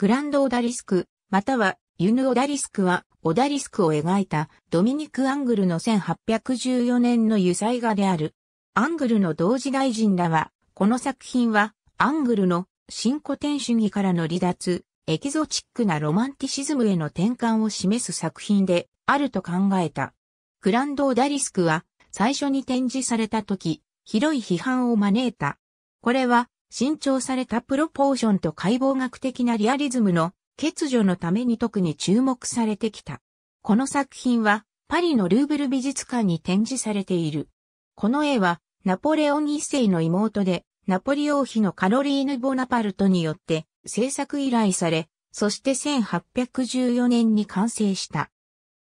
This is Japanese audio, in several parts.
グランドオダリスク、またはユヌオダリスクはオダリスクを描いたドミニク・アングルの1814年の油彩画である。アングルの同時大臣らは、この作品はアングルの新古典主義からの離脱、エキゾチックなロマンティシズムへの転換を示す作品であると考えた。グランド・オダリスクは最初に展示された時、広い批判を招いた。これは新調されたプロポーションと解剖学的なリアリズムの欠如のために特に注目されてきた。この作品はパリのルーブル美術館に展示されている。この絵はナポレオン一世の妹でナポリ王妃のカロリーヌ・ボナパルトによって制作依頼され、そして1814年に完成した。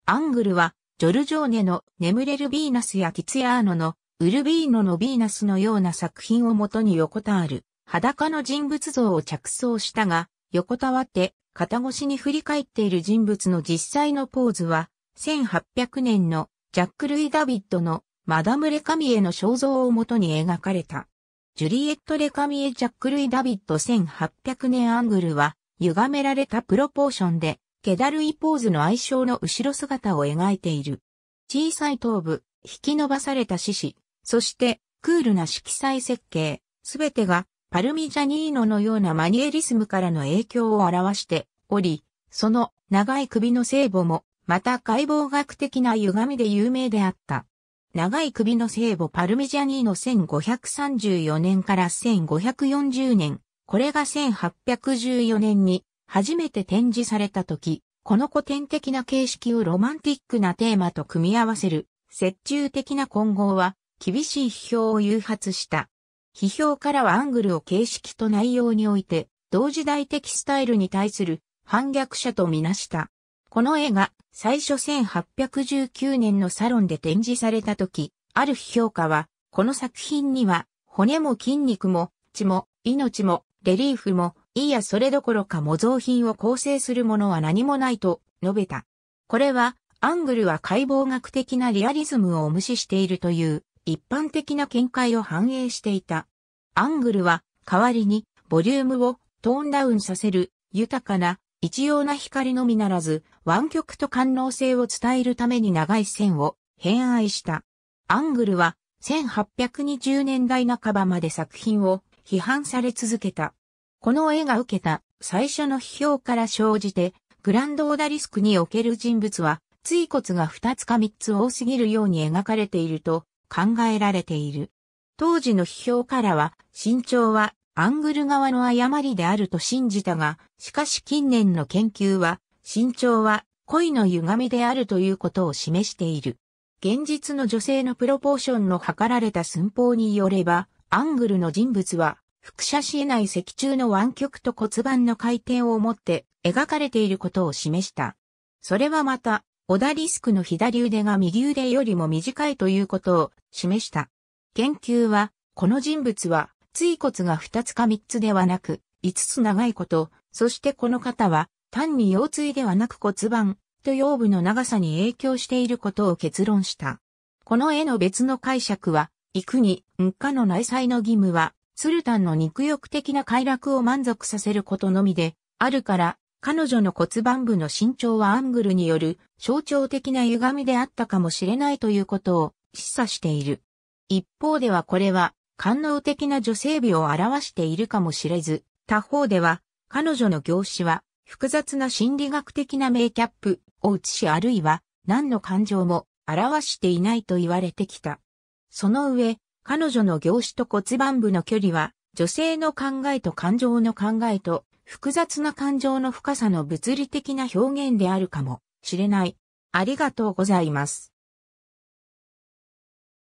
アングルはジョルジョーネの眠れるヴィーナスやティツヤーノのウルビーノのヴィーナスのような作品をもとに横たわる裸の人物像を着想したが、横たわって肩越しに振り返っている人物の実際のポーズは、1800年のジャック・ルイ・ダビッドのマダム・レカミエの肖像をもとに描かれた。ジュリエット・レカミエ・ジャック・ルイ・ダビッド1800年アングルは、歪められたプロポーションで、気だるいポーズの愛称の後ろ姿を描いている。小さい頭部、引き伸ばされた獅子、そして、クールな色彩設計、すべてがパルミジャニーノのようなマニエリスムからの影響を表しており、その長い首の聖母も、また解剖学的な歪みで有名であった。長い首の聖母パルミジャニーノ1534年から1540年、これが1814年に初めて展示された時、この古典的な形式をロマンティックなテーマと組み合わせる、折衷的な混合は厳しい批評を誘発した。批評からはアングルを形式と内容において、同時代的スタイルに対する反逆者とみなした。この絵が最初1819年のサロンで展示された時、ある批評家は、この作品には、骨も筋肉も、血も、命も、レリーフも、いやそれどころか模造品を構成するものは何もないと述べた。これは、アングルは解剖学的なリアリズムを無視しているという一般的な見解を反映していた。アングルは代わりにボリュームをトーンダウンさせる豊かな一様な光のみならず湾曲と感能性を伝えるために長い線を偏愛した。アングルは1820年代半ばまで作品を批判され続けた。この絵が受けた最初の批評から生じて、グランドオダリスクにおける人物は、椎骨が2つか3つ多すぎるように描かれていると考えられている。当時の批評からは、身長はアングル側の誤りであると信じたが、しかし近年の研究は、身長は恋の歪みであるということを示している。現実の女性のプロポーションの測られた寸法によれば、アングルの人物は、複写し得ない石柱の湾曲と骨盤の回転を持って描かれていることを示した。それはまた、小田リスクの左腕が右腕よりも短いということを示した。研究は、この人物は、椎骨が2つか3つではなく、5つ長いこと、そしてこの方は、単に腰椎ではなく骨盤と腰部の長さに影響していることを結論した。この絵の別の解釈は、幾に、んかの内裁の義務は、スルタンの肉欲的な快楽を満足させることのみで、あるから、彼女の骨盤部の身長はアングルによる象徴的な歪みであったかもしれないということを示唆している。一方ではこれは官能的な女性美を表しているかもしれず、他方では彼女の業種は複雑な心理学的なメイキャップを写しあるいは何の感情も表していないと言われてきた。その上、彼女の業種と骨盤部の距離は女性の考えと感情の考えと複雑な感情の深さの物理的な表現であるかもしれない。ありがとうございます。